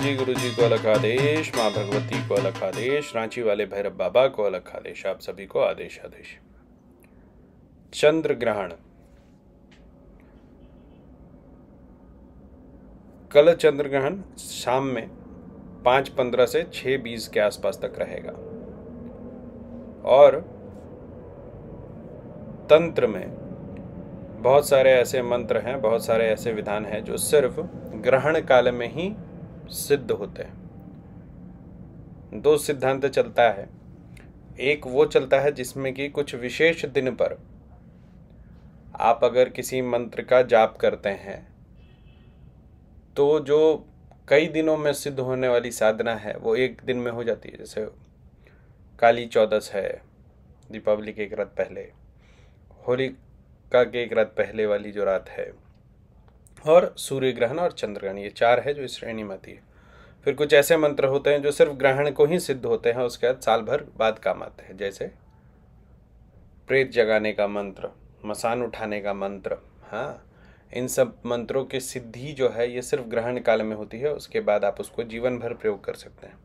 महाराज जी गुरु जी को अलग आदेश माँ भगवती को अलग आदेश रांची वाले भैरव बाबा को अलग आदेश आप सभी को आदेश आदेश चंद्र ग्रहण कल चंद्र ग्रहण शाम में पांच पंद्रह से छह बीस के आसपास तक रहेगा और तंत्र में बहुत सारे ऐसे मंत्र हैं बहुत सारे ऐसे विधान हैं जो सिर्फ ग्रहण काल में ही सिद्ध होते हैं दो सिद्धांत चलता है एक वो चलता है जिसमें कि कुछ विशेष दिन पर आप अगर किसी मंत्र का जाप करते हैं तो जो कई दिनों में सिद्ध होने वाली साधना है वो एक दिन में हो जाती है जैसे काली चौदस है दीपावली के एक रात पहले होली का के एक रात पहले वाली जो रात है और सूर्य ग्रहण और चंद्र ग्रहण ये चार है जो इस श्रेणी में आती है फिर कुछ ऐसे मंत्र होते हैं जो सिर्फ ग्रहण को ही सिद्ध होते हैं उसके बाद साल भर बाद काम आते हैं जैसे प्रेत जगाने का मंत्र मसान उठाने का मंत्र हाँ इन सब मंत्रों की सिद्धि जो है ये सिर्फ ग्रहण काल में होती है उसके बाद आप उसको जीवन भर प्रयोग कर सकते हैं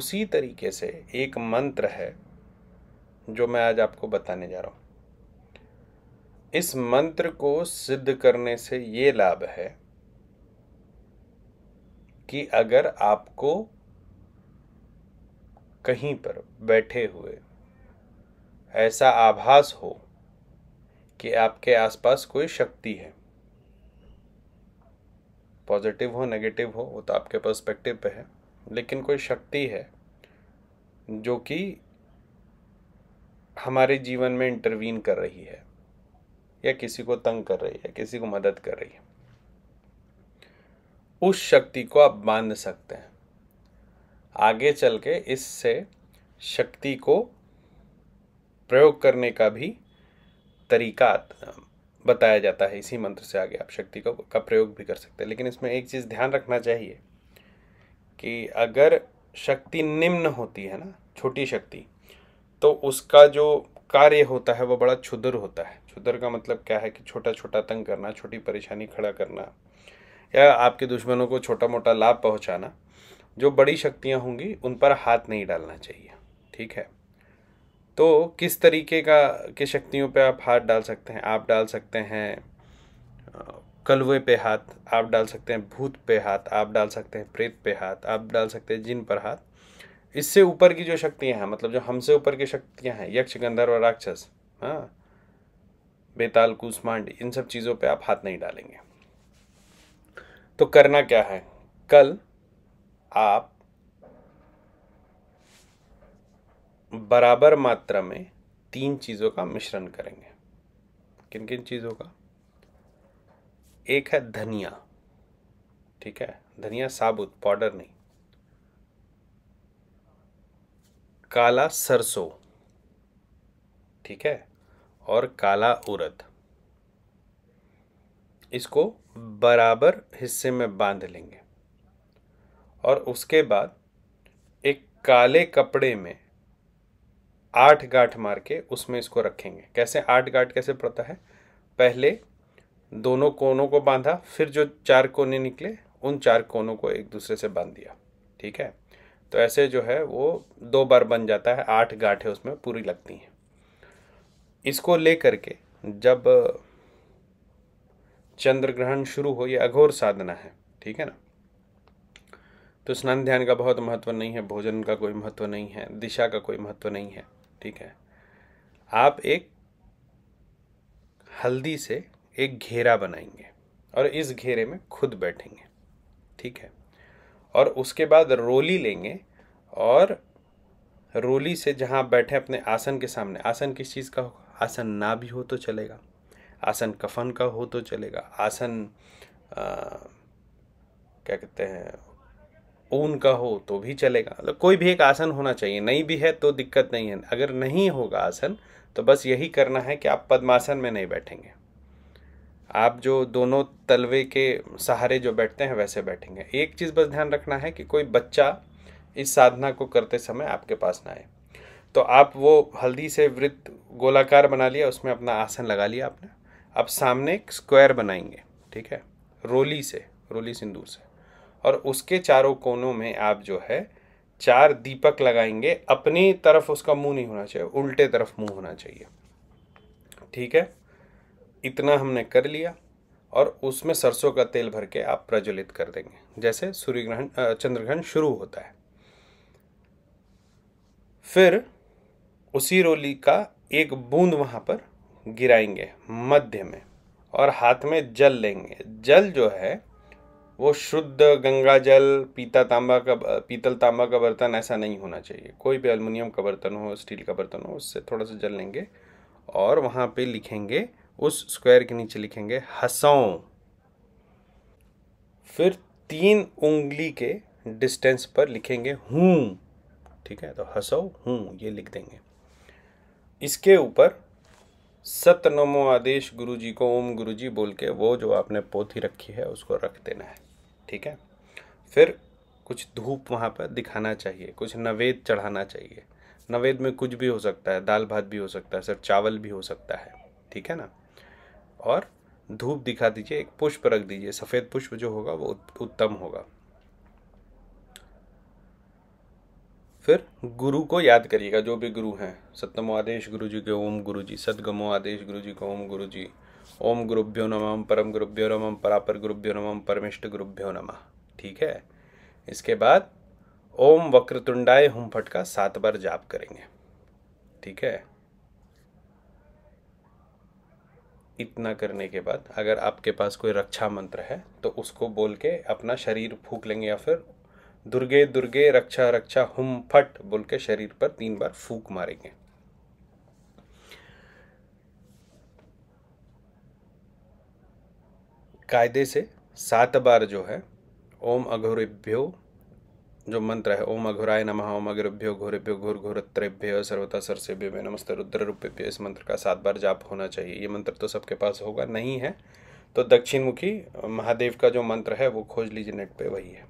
उसी तरीके से एक मंत्र है जो मैं आज आपको बताने जा रहा हूँ इस मंत्र को सिद्ध करने से ये लाभ है कि अगर आपको कहीं पर बैठे हुए ऐसा आभास हो कि आपके आसपास कोई शक्ति है पॉजिटिव हो नेगेटिव हो वो तो आपके पर्सपेक्टिव पे है लेकिन कोई शक्ति है जो कि हमारे जीवन में इंटरवीन कर रही है या किसी को तंग कर रही है किसी को मदद कर रही है उस शक्ति को आप बांध सकते हैं आगे चल के इससे शक्ति को प्रयोग करने का भी तरीका बताया जाता है इसी मंत्र से आगे आप शक्ति को का प्रयोग भी कर सकते हैं लेकिन इसमें एक चीज़ ध्यान रखना चाहिए कि अगर शक्ति निम्न होती है ना छोटी शक्ति तो उसका जो कार्य होता है वो बड़ा क्षुद्र होता है छुतर का मतलब क्या है कि छोटा छोटा तंग करना छोटी परेशानी खड़ा करना या आपके दुश्मनों को छोटा मोटा लाभ पहुंचाना जो बड़ी शक्तियां होंगी उन पर हाथ नहीं डालना चाहिए ठीक है तो किस तरीके का के शक्तियों पे आप हाथ डाल सकते हैं आप डाल सकते हैं कलवे पे हाथ आप डाल सकते हैं भूत पे हाथ आप डाल सकते हैं प्रेत पे हाथ आप डाल सकते हैं जिन पर हाथ इससे ऊपर की जो शक्तियाँ हैं मतलब जो हमसे ऊपर की शक्तियाँ हैं यक्ष गंधर्व और राक्षस हाँ बेताल कूसमांड इन सब चीज़ों पे आप हाथ नहीं डालेंगे तो करना क्या है कल आप बराबर मात्रा में तीन चीज़ों का मिश्रण करेंगे किन किन चीज़ों का एक है धनिया ठीक है धनिया साबुत पाउडर नहीं काला सरसों ठीक है और काला उरद इसको बराबर हिस्से में बांध लेंगे और उसके बाद एक काले कपड़े में आठ गांठ मार के उसमें इसको रखेंगे कैसे आठ गांठ कैसे पड़ता है पहले दोनों कोनों को बांधा फिर जो चार कोने निकले उन चार कोनों को एक दूसरे से बांध दिया ठीक है तो ऐसे जो है वो दो बार बन जाता है आठ गांठें उसमें पूरी लगती हैं इसको लेकर के जब चंद्र ग्रहण शुरू हो ये अघोर साधना है ठीक है ना तो स्नान ध्यान का बहुत महत्व नहीं है भोजन का कोई महत्व नहीं है दिशा का कोई महत्व नहीं है ठीक है आप एक हल्दी से एक घेरा बनाएंगे और इस घेरे में खुद बैठेंगे ठीक है और उसके बाद रोली लेंगे और रोली से जहाँ बैठे अपने आसन के सामने आसन किस चीज़ का होगा आसन ना भी हो तो चलेगा आसन कफन का हो तो चलेगा आसन आ, क्या कहते हैं ऊन का हो तो भी चलेगा मतलब कोई भी एक आसन होना चाहिए नहीं भी है तो दिक्कत नहीं है अगर नहीं होगा आसन तो बस यही करना है कि आप पद्मासन में नहीं बैठेंगे आप जो दोनों तलवे के सहारे जो बैठते हैं वैसे बैठेंगे एक चीज़ बस ध्यान रखना है कि कोई बच्चा इस साधना को करते समय आपके पास ना आए तो आप वो हल्दी से वृत्त गोलाकार बना लिया उसमें अपना आसन लगा लिया आपने आप सामने एक स्क्वायर बनाएंगे ठीक है रोली से रोली सिंदूर से और उसके चारों कोनों में आप जो है चार दीपक लगाएंगे अपनी तरफ उसका मुंह नहीं होना चाहिए उल्टे तरफ मुंह होना चाहिए ठीक है इतना हमने कर लिया और उसमें सरसों का तेल भर के आप प्रज्वलित कर देंगे जैसे सूर्य ग्रहण चंद्रग्रहण शुरू होता है फिर उसी रोली का एक बूंद वहाँ पर गिराएंगे मध्य में और हाथ में जल लेंगे जल जो है वो शुद्ध गंगा जल पीता तांबा का पीतल तांबा का बर्तन ऐसा नहीं होना चाहिए कोई भी अलमुनियम का बर्तन हो स्टील का बर्तन हो उससे थोड़ा सा जल लेंगे और वहाँ पे लिखेंगे उस स्क्वायर के नीचे लिखेंगे हसौ फिर तीन उंगली के डिस्टेंस पर लिखेंगे हूँ ठीक है तो हसौ हूँ ये लिख देंगे इसके ऊपर सत्यनमो आदेश गुरु जी को ओम गुरु जी बोल के वो जो आपने पोथी रखी है उसको रख देना है ठीक है फिर कुछ धूप वहाँ पर दिखाना चाहिए कुछ नवेद चढ़ाना चाहिए नवेद में कुछ भी हो सकता है दाल भात भी हो सकता है सर चावल भी हो सकता है ठीक है ना और धूप दिखा दीजिए एक पुष्प रख दीजिए सफ़ेद पुष्प जो होगा वो उत्तम होगा फिर गुरु को याद करिएगा जो भी गुरु हैं सत्यमो आदेश गुरु जी के ओम गुरु जी सदगमो आदेश गुरु जी को ओम गुरु जी ओम गुरुभ्यो नम परम गुरुभ्यो नम परापर गुरुभ्यो नम परमिष्ट गुरुभ्यो नम ठीक है इसके बाद ओम वक्रतुंडाय हुम फट का सात बार जाप करेंगे ठीक है इतना करने के बाद अगर आपके पास कोई रक्षा मंत्र है तो उसको बोल के अपना शरीर फूक लेंगे या फिर दुर्गे दुर्गे रक्षा रक्षा हुम फट बोल के शरीर पर तीन बार फूक मारेंगे कायदे से सात बार जो है ओम अघोरेभ्यो जो मंत्र है ओम अघोराय नमः ओम अघोरेभ्यो घोरेभ्यो घोर घोरत्रेभ्य सर्वता सरसेभ्य नमस्ते रुद्र रूपेभ्य इस मंत्र का सात बार जाप होना चाहिए ये मंत्र तो सबके पास होगा नहीं है तो दक्षिण मुखी महादेव का जो मंत्र है वो खोज लीजिए नेट पे वही है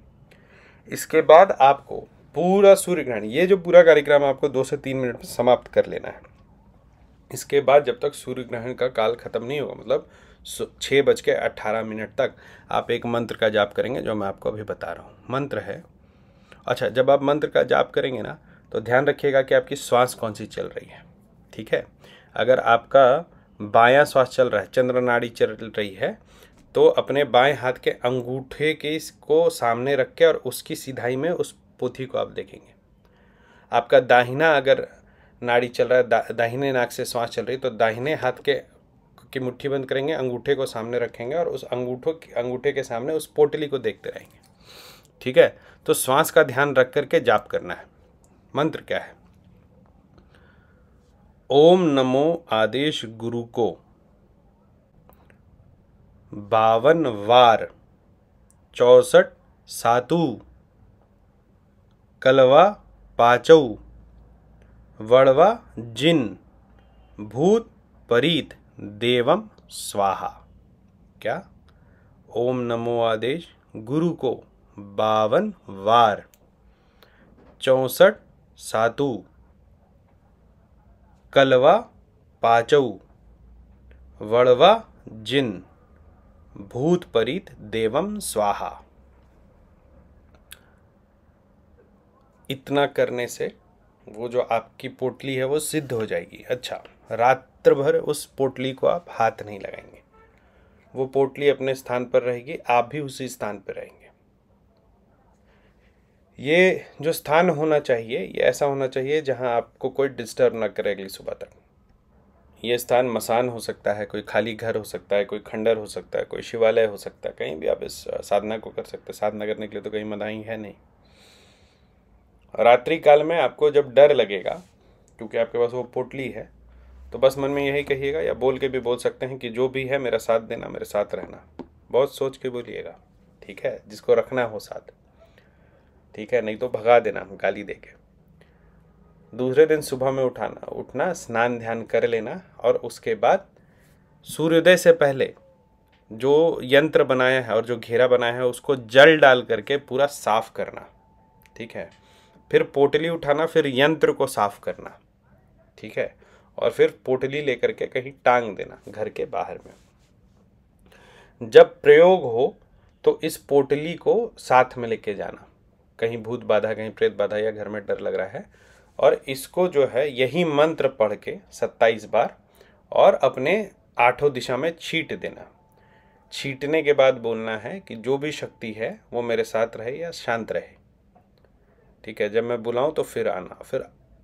इसके बाद आपको पूरा सूर्य ग्रहण ये जो पूरा कार्यक्रम आपको दो से तीन मिनट में समाप्त कर लेना है इसके बाद जब तक सूर्य ग्रहण का काल खत्म नहीं होगा मतलब छः बज के अट्ठारह मिनट तक आप एक मंत्र का जाप करेंगे जो मैं आपको अभी बता रहा हूँ मंत्र है अच्छा जब आप मंत्र का जाप करेंगे ना तो ध्यान रखिएगा कि आपकी श्वास कौन सी चल रही है ठीक है अगर आपका बायां श्वास चल रहा है चंद्र नाड़ी चल रही है तो अपने बाएं हाथ के अंगूठे के को सामने रख के और उसकी सिधाई में उस पोथी को आप देखेंगे आपका दाहिना अगर नाड़ी चल रहा है दा, दाहिने नाक से श्वास चल रही तो दाहिने हाथ के की मुट्ठी बंद करेंगे अंगूठे को सामने रखेंगे और उस अंगूठों अंगूठे के सामने उस पोटली को देखते रहेंगे ठीक है तो श्वास का ध्यान रख करके जाप करना है मंत्र क्या है ओम नमो आदेश गुरु को बावन वार चौसठ सातु कलवा पाचौ वड़वा जिन भूत परीत देवम स्वाहा क्या ओम नमो आदेश गुरु को बावन वार चौसठ सातु कलवा पाचौ वड़वा जिन भूतपरीत देवम स्वाहा इतना करने से वो जो आपकी पोटली है वो सिद्ध हो जाएगी अच्छा रात्र भर उस पोटली को आप हाथ नहीं लगाएंगे वो पोटली अपने स्थान पर रहेगी आप भी उसी स्थान पर रहेंगे ये जो स्थान होना चाहिए ये ऐसा होना चाहिए जहां आपको कोई डिस्टर्ब ना करे अगली सुबह तक ये स्थान मसान हो सकता है कोई खाली घर हो सकता है कोई खंडर हो सकता है कोई शिवालय हो सकता है कहीं भी आप इस साधना को कर सकते हैं साधना करने के लिए तो कहीं मनाही है नहीं रात्रि काल में आपको जब डर लगेगा क्योंकि आपके पास वो पोटली है तो बस मन में यही कहिएगा या बोल के भी बोल सकते हैं कि जो भी है मेरा साथ देना मेरे साथ रहना बहुत सोच के बोलिएगा ठीक है जिसको रखना हो साथ ठीक है नहीं तो भगा देना गाली दे के दूसरे दिन सुबह में उठाना उठना स्नान ध्यान कर लेना और उसके बाद सूर्योदय से पहले जो यंत्र बनाया है और जो घेरा बनाया है उसको जल डाल करके पूरा साफ करना ठीक है फिर पोटली उठाना फिर यंत्र को साफ करना ठीक है और फिर पोटली लेकर के कहीं टांग देना घर के बाहर में जब प्रयोग हो तो इस पोटली को साथ में लेके जाना कहीं भूत बाधा कहीं प्रेत बाधा या घर में डर लग रहा है और इसको जो है यही मंत्र पढ़ के सत्ताईस बार और अपने आठों दिशा में छीट देना छीटने के बाद बोलना है कि जो भी शक्ति है वो मेरे साथ रहे या शांत रहे ठीक है जब मैं बुलाऊं तो फिर आना फिर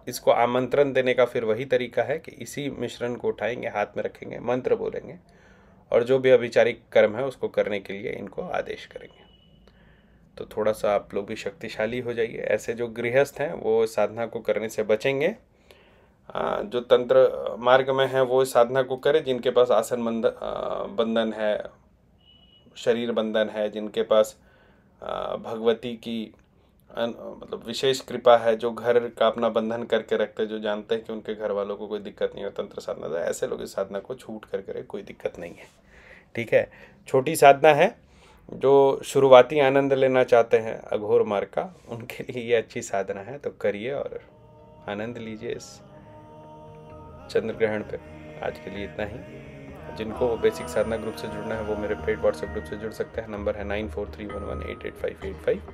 इसको आमंत्रण देने का फिर वही तरीका है कि इसी मिश्रण को उठाएंगे हाथ में रखेंगे मंत्र बोलेंगे और जो भी अभिचारिक कर्म है उसको करने के लिए इनको आदेश करेंगे तो थोड़ा सा आप लोग भी शक्तिशाली हो जाइए ऐसे जो गृहस्थ हैं वो साधना को करने से बचेंगे जो तंत्र मार्ग में है वो साधना को करें जिनके पास आसन बंधन है शरीर बंधन है जिनके पास भगवती की मतलब विशेष कृपा है जो घर का अपना बंधन करके रखते हैं जो जानते हैं कि उनके घर वालों को कोई दिक्कत नहीं हो तंत्र साधना तो ऐसे लोग इस साधना को छूट कर करें कोई दिक्कत नहीं है ठीक है छोटी साधना है जो शुरुआती आनंद लेना चाहते हैं अघोर मार्ग का उनके लिए ये अच्छी साधना है तो करिए और आनंद लीजिए इस चंद्र ग्रहण पर आज के लिए इतना ही जिनको बेसिक साधना ग्रुप से जुड़ना है वो मेरे पेड व्हाट्सएप ग्रुप से जुड़ सकते हैं नंबर है nine four three one one eight eight five eight five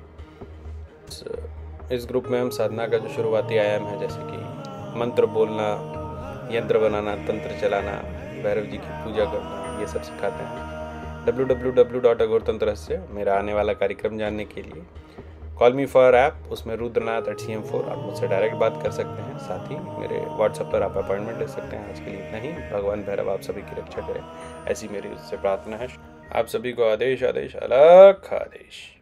इस ग्रुप में हम साधना का जो शुरुआती आयाम है जैसे कि मंत्र बोलना यंत्र बनाना तंत्र चलाना भैरव जी की पूजा करना ये सब सिखाते हैं डब्ल्यू से मेरा आने वाला कार्यक्रम जानने के लिए कॉल मी फॉर ऐप उसमें Rudranath at C M four आप मुझसे डायरेक्ट बात कर सकते हैं साथ ही मेरे व्हाट्सएप पर आप अपॉइंटमेंट ले सकते हैं आज के लिए इतना ही भगवान भैरव आप सभी की रक्षा करें ऐसी मेरी उससे प्रार्थना है आप सभी को आदेश आदेश अलग आदेश